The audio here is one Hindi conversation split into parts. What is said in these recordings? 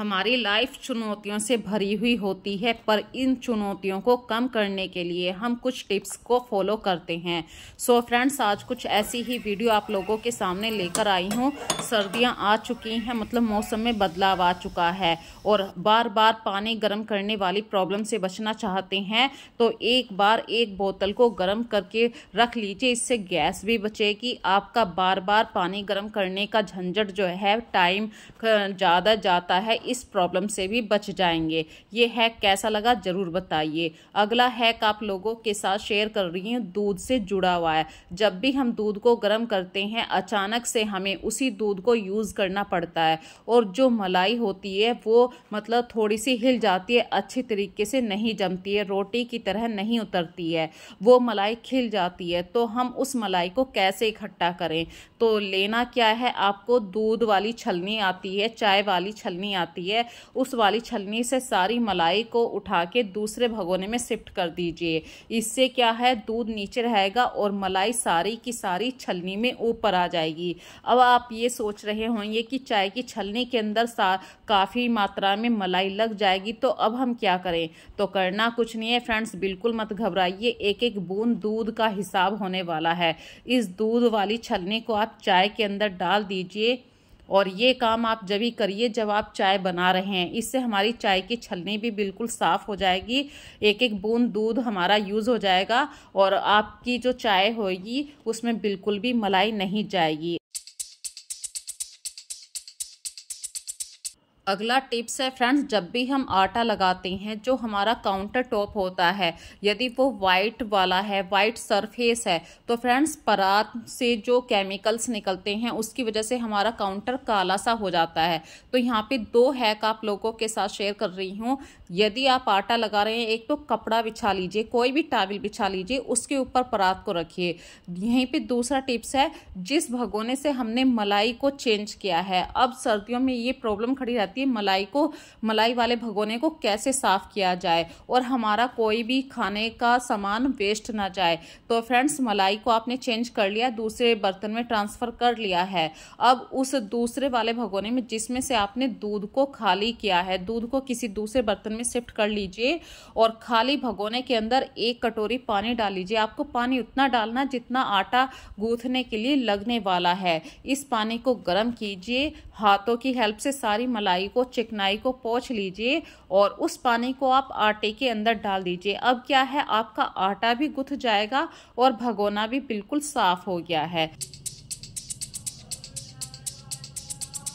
हमारी लाइफ चुनौतियों से भरी हुई होती है पर इन चुनौतियों को कम करने के लिए हम कुछ टिप्स को फॉलो करते हैं सो so फ्रेंड्स आज कुछ ऐसी ही वीडियो आप लोगों के सामने लेकर आई हूँ सर्दियाँ आ चुकी हैं मतलब मौसम में बदलाव आ चुका है और बार बार पानी गर्म करने वाली प्रॉब्लम से बचना चाहते हैं तो एक बार एक बोतल को गर्म करके रख लीजिए इससे गैस भी बचेगी आपका बार बार पानी गर्म करने का झंझट जो है टाइम ज़्यादा जाता है इस प्रॉब्लम से भी बच जाएंगे ये हैक कैसा लगा ज़रूर बताइए अगला हैक आप लोगों के साथ शेयर कर रही हूँ दूध से जुड़ा हुआ है जब भी हम दूध को गर्म करते हैं अचानक से हमें उसी दूध को यूज़ करना पड़ता है और जो मलाई होती है वो मतलब थोड़ी सी हिल जाती है अच्छी तरीके से नहीं जमती है रोटी की तरह नहीं उतरती है वो मलाई खिल जाती है तो हम उस मलाई को कैसे इकट्ठा करें तो लेना क्या है आपको दूध वाली छलनी आती है चाय वाली छलनी आती है उस वाली छलनी से सारी मलाई को उठा के दूसरे भगोने में शिफ्ट कर दीजिए इससे क्या है दूध नीचे रहेगा और मलाई सारी की सारी छलनी में ऊपर आ जाएगी अब आप ये सोच रहे होंगे कि चाय की छलनी के अंदर काफ़ी मात्रा में मलाई लग जाएगी तो अब हम क्या करें तो करना कुछ नहीं है फ्रेंड्स बिल्कुल मत घबराइए एक एक बूंद दूध का हिसाब होने वाला है इस दूध वाली छलनी को आप चाय के अंदर डाल दीजिए और ये काम आप जब ही करिए जब आप चाय बना रहे हैं इससे हमारी चाय की छलनी भी बिल्कुल साफ़ हो जाएगी एक एक बूंद दूध हमारा यूज़ हो जाएगा और आपकी जो चाय होगी उसमें बिल्कुल भी मलाई नहीं जाएगी अगला टिप्स है फ्रेंड्स जब भी हम आटा लगाते हैं जो हमारा काउंटर टॉप होता है यदि वो वाइट वाला है वाइट सरफेस है तो फ्रेंड्स परात से जो केमिकल्स निकलते हैं उसकी वजह से हमारा काउंटर काला सा हो जाता है तो यहाँ पे दो हैक आप लोगों के साथ शेयर कर रही हूँ यदि आप आटा लगा रहे हैं एक तो कपड़ा बिछा लीजिए कोई भी टाविल बिछा लीजिए उसके ऊपर परात को रखिए यहीं पर दूसरा टिप्स है जिस भगोने से हमने मलाई को चेंज किया है अब सर्दियों में ये प्रॉब्लम खड़ी रहती कि मलाई को मलाई वाले भगोने को कैसे साफ़ किया जाए और हमारा कोई भी खाने का सामान वेस्ट ना जाए तो फ्रेंड्स मलाई को आपने चेंज कर लिया दूसरे बर्तन में ट्रांसफ़र कर लिया है अब उस दूसरे वाले भगोने में जिसमें से आपने दूध को खाली किया है दूध को किसी दूसरे बर्तन में शिफ्ट कर लीजिए और खाली भगोने के अंदर एक कटोरी पानी डाल लीजिए आपको पानी उतना डालना जितना आटा गूंथने के लिए लगने वाला है इस पानी को गर्म कीजिए हाथों की हेल्प से सारी मलाई को चिकनाई को पोछ लीजिए और उस पानी को आप आटे के अंदर डाल दीजिए अब क्या है आपका आटा भी गुथ जाएगा और भगोना भी बिल्कुल साफ़ हो गया है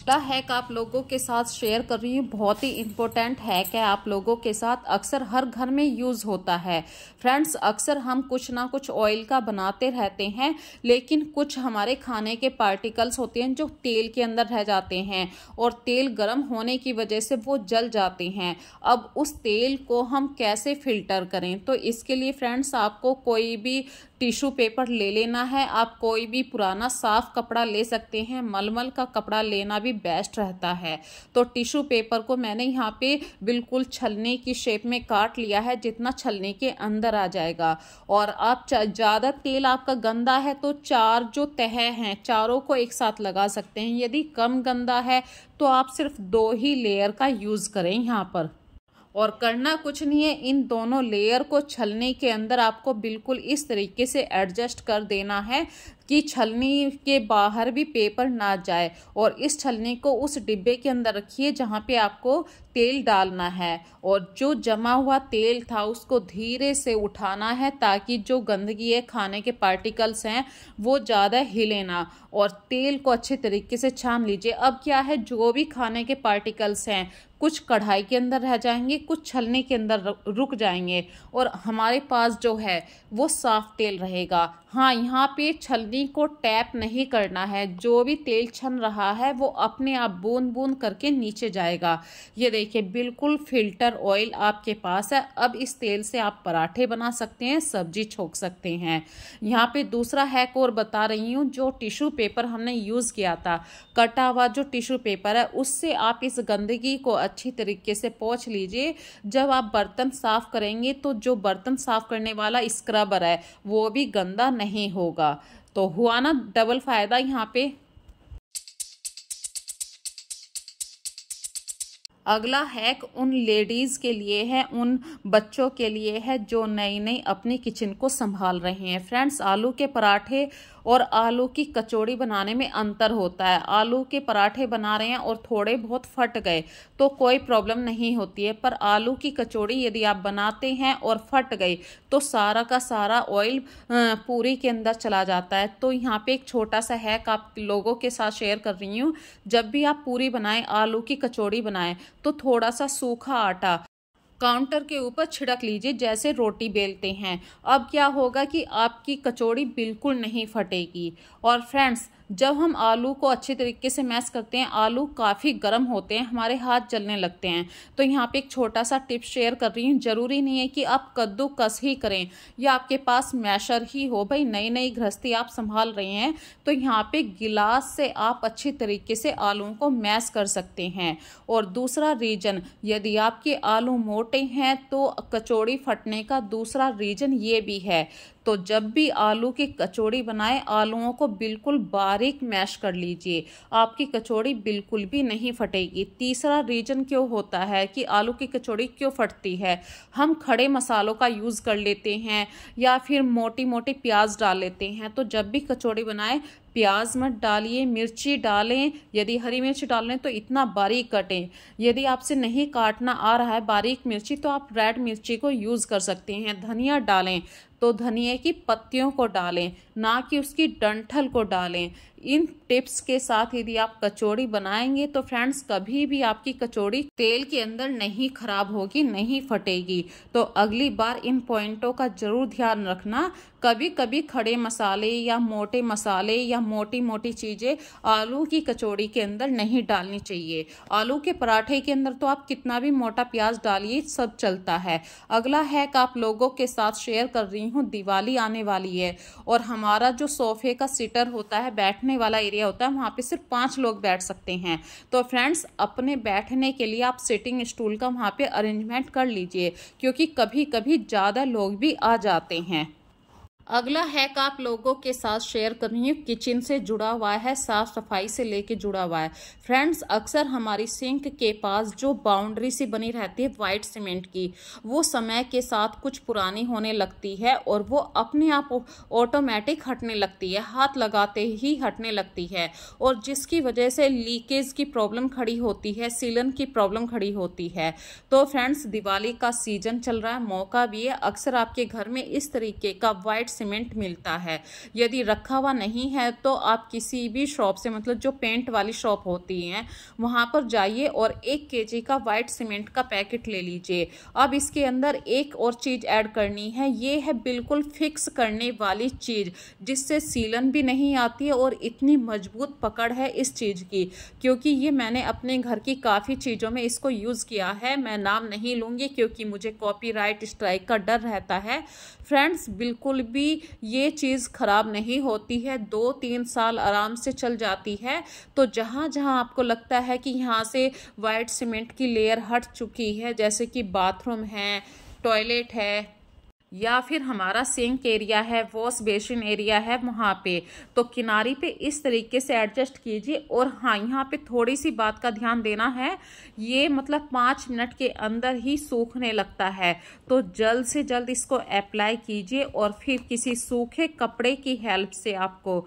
दूसरा हैक आप लोगों के साथ शेयर कर रही हूँ बहुत ही इम्पोर्टेंट हैक है आप लोगों के साथ अक्सर हर घर में यूज़ होता है फ्रेंड्स अक्सर हम कुछ ना कुछ ऑयल का बनाते रहते हैं लेकिन कुछ हमारे खाने के पार्टिकल्स होते हैं जो तेल के अंदर रह जाते हैं और तेल गर्म होने की वजह से वो जल जाते हैं अब उस तेल को हम कैसे फ़िल्टर करें तो इसके लिए फ्रेंड्स आपको कोई भी टिश्यू पेपर ले लेना है आप कोई भी पुराना साफ़ कपड़ा ले सकते हैं मलमल का कपड़ा लेना भी बेस्ट रहता है तो टिश्यू पेपर को मैंने यहाँ पे बिल्कुल छलने की शेप में काट लिया है जितना छलने के अंदर आ जाएगा और आप ज़्यादा तेल आपका गंदा है तो चार जो तह हैं चारों को एक साथ लगा सकते हैं यदि कम गंदा है तो आप सिर्फ दो ही लेयर का यूज़ करें यहाँ पर और करना कुछ नहीं है इन दोनों लेयर को छलने के अंदर आपको बिल्कुल इस तरीके से एडजस्ट कर देना है कि छलनी के बाहर भी पेपर ना जाए और इस छलनी को उस डिब्बे के अंदर रखिए जहाँ पे आपको तेल डालना है और जो जमा हुआ तेल था उसको धीरे से उठाना है ताकि जो गंदगी है खाने के पार्टिकल्स हैं वो ज़्यादा हिले ना और तेल को अच्छे तरीके से छान लीजिए अब क्या है जो भी खाने के पार्टिकल्स हैं कुछ कढ़ाई के अंदर रह जाएंगे कुछ छलने के अंदर रुक जाएंगे और हमारे पास जो है वो साफ़ तेल रहेगा हाँ यहाँ पे छलनी को टैप नहीं करना है जो भी तेल छन रहा है वो अपने आप बूंद बूंद करके नीचे जाएगा ये देखिए बिल्कुल फिल्टर ऑयल आपके पास है अब इस तेल से आप पराठे बना सकते हैं सब्जी छोंक सकते हैं यहाँ पे दूसरा हैक और बता रही हूँ जो टिश्यू पेपर हमने यूज़ किया था कटा हुआ जो टिश्यू पेपर है उससे आप इस गंदगी को अच्छी तरीके से पोछ लीजिए जब आप बर्तन साफ़ करेंगे तो जो बर्तन साफ़ करने वाला स्क्रबर है वो भी गंदा नहीं होगा तो हुआ ना डबल फ़ायदा यहाँ पे अगला हैक उन लेडीज़ के लिए है उन बच्चों के लिए है जो नई नई अपनी किचन को संभाल रहे हैं फ्रेंड्स आलू के पराठे और आलू की कचौड़ी बनाने में अंतर होता है आलू के पराठे बना रहे हैं और थोड़े बहुत फट गए तो कोई प्रॉब्लम नहीं होती है पर आलू की कचौड़ी यदि आप बनाते हैं और फट गई तो सारा का सारा ऑयल पूरी के अंदर चला जाता है तो यहाँ पे एक छोटा सा हैक आप लोगों के साथ शेयर कर रही हूँ जब भी आप पूरी बनाएं आलू की कचौड़ी बनाएं तो थोड़ा सा सूखा आटा काउंटर के ऊपर छिड़क लीजिए जैसे रोटी बेलते हैं अब क्या होगा कि आपकी कचौड़ी बिल्कुल नहीं फटेगी और फ्रेंड्स जब हम आलू को अच्छे तरीके से मैश करते हैं आलू काफ़ी गर्म होते हैं हमारे हाथ जलने लगते हैं तो यहाँ पे एक छोटा सा टिप शेयर कर रही हूँ ज़रूरी नहीं है कि आप कद्दू कस ही करें या आपके पास मैशर ही हो भाई नई नई गृहस्थी आप संभाल रहे हैं तो यहाँ पे गिलास से आप अच्छे तरीके से आलूओं को मैश कर सकते हैं और दूसरा रीजन यदि आपके आलू मोटे हैं तो कचौड़ी फटने का दूसरा रीजन ये भी है तो जब भी आलू की कचौड़ी बनाएं आलूओं को बिल्कुल बारीक मैश कर लीजिए आपकी कचौड़ी बिल्कुल भी नहीं फटेगी तीसरा रीजन क्यों होता है कि आलू की कचौड़ी क्यों फटती है हम खड़े मसालों का यूज़ कर लेते हैं या फिर मोटी मोटी प्याज डाल लेते हैं तो जब भी कचौड़ी बनाएं प्याज मत डालिए मिर्ची डालें यदि हरी मिर्ची डालें तो इतना बारीक कटें यदि आपसे नहीं काटना आ रहा है बारीक मिर्ची तो आप रेड मिर्ची को यूज़ कर सकते हैं धनिया डालें तो धनिए की पत्तियों को डालें ना कि उसकी डंठल को डालें इन टिप्स के साथ यदि आप कचौड़ी बनाएंगे तो फ्रेंड्स कभी भी आपकी कचौड़ी तेल के अंदर नहीं खराब होगी नहीं फटेगी तो अगली बार इन पॉइंटों का जरूर ध्यान रखना कभी कभी खड़े मसाले या मोटे मसाले या मोटी मोटी चीज़ें आलू की कचौड़ी के अंदर नहीं डालनी चाहिए आलू के पराठे के अंदर तो आप कितना भी मोटा प्याज डालिए सब चलता है अगला हैक आप लोगों के साथ शेयर कर रही हूँ दिवाली आने वाली है और हमारा जो सोफे का सीटर होता है बैठने वाला एरिया होता है वहाँ पर सिर्फ पाँच लोग बैठ सकते हैं तो फ्रेंड्स अपने बैठने के लिए आप सिटिंग स्टूल का वहाँ पर अरेंजमेंट कर लीजिए क्योंकि कभी कभी ज़्यादा लोग भी आ जाते हैं अगला हैक आप लोगों के साथ शेयर कर रही हूँ किचन से जुड़ा हुआ है साफ सफाई से लेके जुड़ा हुआ है फ्रेंड्स अक्सर हमारी सिंक के पास जो बाउंड्री सी बनी रहती है वाइट सीमेंट की वो समय के साथ कुछ पुरानी होने लगती है और वो अपने आप ऑटोमेटिक हटने लगती है हाथ लगाते ही हटने लगती है और जिसकी वजह से लीकेज की प्रॉब्लम खड़ी होती है सीलन की प्रॉब्लम खड़ी होती है तो फ्रेंड्स दिवाली का सीजन चल रहा है मौका भी है अक्सर आपके घर में इस तरीके का वाइट सीमेंट मिलता है यदि रखा हुआ नहीं है तो आप किसी भी शॉप से मतलब जो पेंट वाली शॉप होती हैं वहाँ पर जाइए और एक के का वाइट सीमेंट का पैकेट ले लीजिए अब इसके अंदर एक और चीज़ ऐड करनी है ये है बिल्कुल फिक्स करने वाली चीज़ जिससे सीलन भी नहीं आती है और इतनी मजबूत पकड़ है इस चीज़ की क्योंकि ये मैंने अपने घर की काफ़ी चीज़ों में इसको यूज़ किया है मैं नाम नहीं लूँगी क्योंकि मुझे कॉपीराइट स्ट्राइक का डर रहता है फ्रेंड्स बिल्कुल भी ये चीज़ ख़राब नहीं होती है दो तीन साल आराम से चल जाती है तो जहाँ जहाँ आपको लगता है कि यहाँ से वाइट सीमेंट की लेयर हट चुकी है जैसे कि बाथरूम है टॉयलेट है या फिर हमारा सिंक एरिया है वॉश बेसिन एरिया है वहाँ पे तो किनारी पे इस तरीके से एडजस्ट कीजिए और हाँ यहाँ पे थोड़ी सी बात का ध्यान देना है ये मतलब पाँच मिनट के अंदर ही सूखने लगता है तो जल्द से जल्द इसको अप्लाई कीजिए और फिर किसी सूखे कपड़े की हेल्प से आपको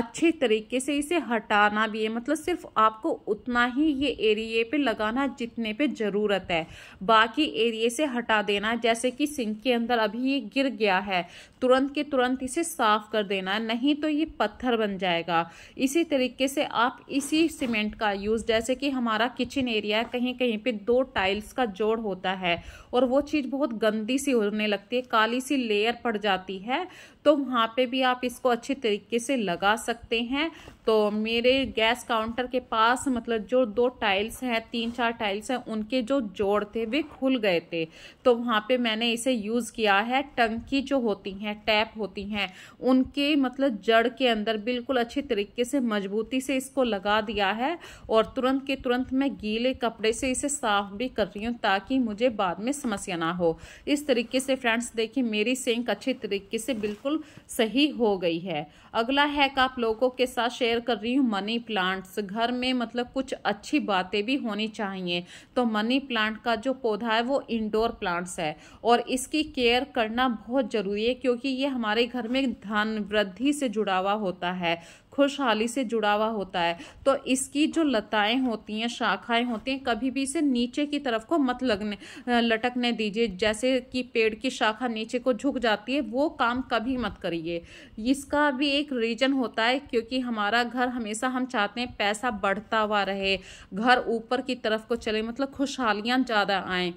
अच्छे तरीके से इसे हटाना भी है मतलब सिर्फ आपको उतना ही ये एरिए पे लगाना जितने पे ज़रूरत है बाकी एरिए से हटा देना जैसे कि सिंक के अंदर अभी ये गिर गया है तुरंत के तुरंत इसे साफ कर देना नहीं तो ये पत्थर बन जाएगा इसी तरीके से आप इसी सीमेंट का यूज़ जैसे कि हमारा किचन एरिया है कहीं कहीं पे दो टाइल्स का जोड़ होता है और वो चीज़ बहुत गंदी सी होने लगती है काली सी लेयर पड़ जाती है तो वहाँ पे भी आप इसको अच्छे तरीके से लगा सकते हैं तो मेरे गैस काउंटर के पास मतलब जो दो टाइल्स हैं तीन चार टाइल्स हैं उनके जो जोड़ थे वे खुल गए थे तो वहाँ पे मैंने इसे यूज़ किया है है टंकी जो होती हैं टैप होती हैं उनके मतलब जड़ के अंदर बिल्कुल अच्छे तरीके से मजबूती से इसको लगा दिया है और तुरंत के तुरंत मैं गीले कपड़े से इसे साफ भी कर रही हूँ ताकि मुझे बाद में समस्या ना हो इस तरीके से फ्रेंड्स देखिए मेरी सेंक अच्छे तरीके से बिल्कुल सही हो गई है अगला हैक आप लोगों के साथ शेयर कर रही हूँ मनी प्लांट्स घर में मतलब कुछ अच्छी बातें भी होनी चाहिए तो मनी प्लांट का जो पौधा है वो इंडोर प्लांट्स है और इसकी केयर कर पढ़ना बहुत ज़रूरी है क्योंकि ये हमारे घर में धन वृद्धि से जुड़ा हुआ होता है खुशहाली से जुड़ा हुआ होता है तो इसकी जो लताएं होती हैं शाखाएं होती हैं कभी भी इसे नीचे की तरफ को मत लगने लटकने दीजिए जैसे कि पेड़ की शाखा नीचे को झुक जाती है वो काम कभी मत करिए इसका भी एक रीजन होता है क्योंकि हमारा घर हमेशा हम चाहते हैं पैसा बढ़ता हुआ रहे घर ऊपर की तरफ को चले मतलब खुशहालियाँ ज़्यादा आएँ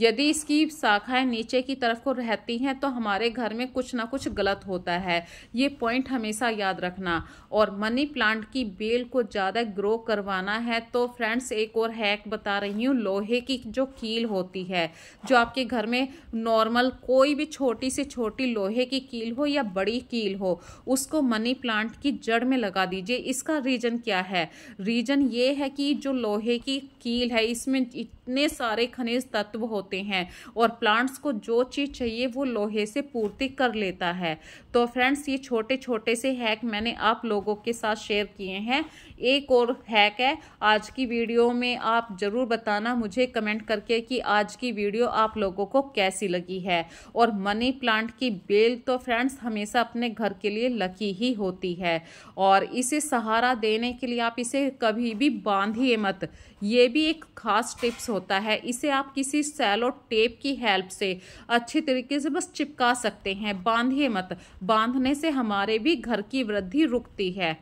यदि इसकी शाखाएं नीचे की तरफ को रहती हैं तो हमारे घर में कुछ ना कुछ गलत होता है ये पॉइंट हमेशा याद रखना और मनी प्लांट की बेल को ज़्यादा ग्रो करवाना है तो फ्रेंड्स एक और हैक बता रही हूँ लोहे की जो कील होती है जो आपके घर में नॉर्मल कोई भी छोटी से छोटी लोहे की कील हो या बड़ी कील हो उसको मनी प्लांट की जड़ में लगा दीजिए इसका रीज़न क्या है रीज़न ये है कि जो लोहे की कील है इसमें इतने सारे खनिज तत्व होते हैं और प्लांट्स को जो चीज़ चाहिए वो लोहे से पूर्ति कर लेता है तो फ्रेंड्स ये छोटे छोटे से हैक मैंने आप लोगों के साथ शेयर किए हैं एक और हैक है आज की वीडियो में आप ज़रूर बताना मुझे कमेंट करके कि आज की वीडियो आप लोगों को कैसी लगी है और मनी प्लांट की बेल तो फ्रेंड्स हमेशा अपने घर के लिए लकी ही होती है और इसे सहारा देने के लिए आप इसे कभी भी बांधिए मत ये भी एक खास टिप्स होता है इसे आप किसी सैलो टेप की हेल्प से अच्छे तरीके से बस चिपका सकते हैं बांधिए मत बांधने से हमारे भी घर की वृद्धि रुकती है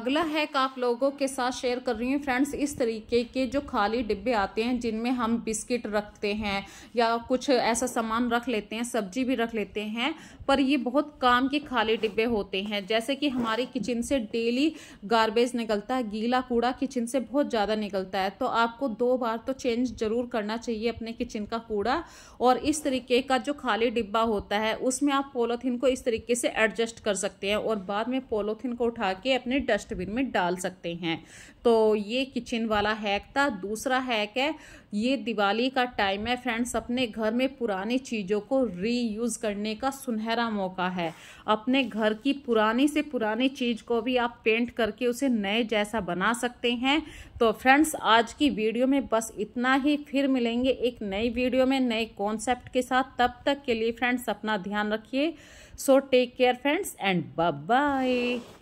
अगला हैक आप लोगों के साथ शेयर कर रही हूँ फ्रेंड्स इस तरीके के जो खाली डिब्बे आते हैं जिनमें हम बिस्किट रखते हैं या कुछ ऐसा सामान रख लेते हैं सब्जी भी रख लेते हैं पर ये बहुत काम के खाली डिब्बे होते हैं जैसे कि हमारी किचन से डेली गार्बेज निकलता है गीला कूड़ा किचन से बहुत ज़्यादा निकलता है तो आपको दो बार तो चेंज ज़रूर करना चाहिए अपने किचन का कूड़ा और इस तरीके का जो खाली डिब्बा होता है उसमें आप पोलोथीन को इस तरीके से एडजस्ट कर सकते हैं और बाद में पोलोथीन को उठा के अपने डस्ट डस्टबिन में डाल सकते हैं तो ये किचन वाला हैक था दूसरा हैक है ये दिवाली का टाइम है फ्रेंड्स अपने घर में पुरानी चीज़ों को रीयूज़ करने का सुनहरा मौका है अपने घर की पुरानी से पुरानी चीज़ को भी आप पेंट करके उसे नए जैसा बना सकते हैं तो फ्रेंड्स आज की वीडियो में बस इतना ही फिर मिलेंगे एक नई वीडियो में नए कॉन्सेप्ट के साथ तब तक के लिए फ्रेंड्स अपना ध्यान रखिए so take care friends and bye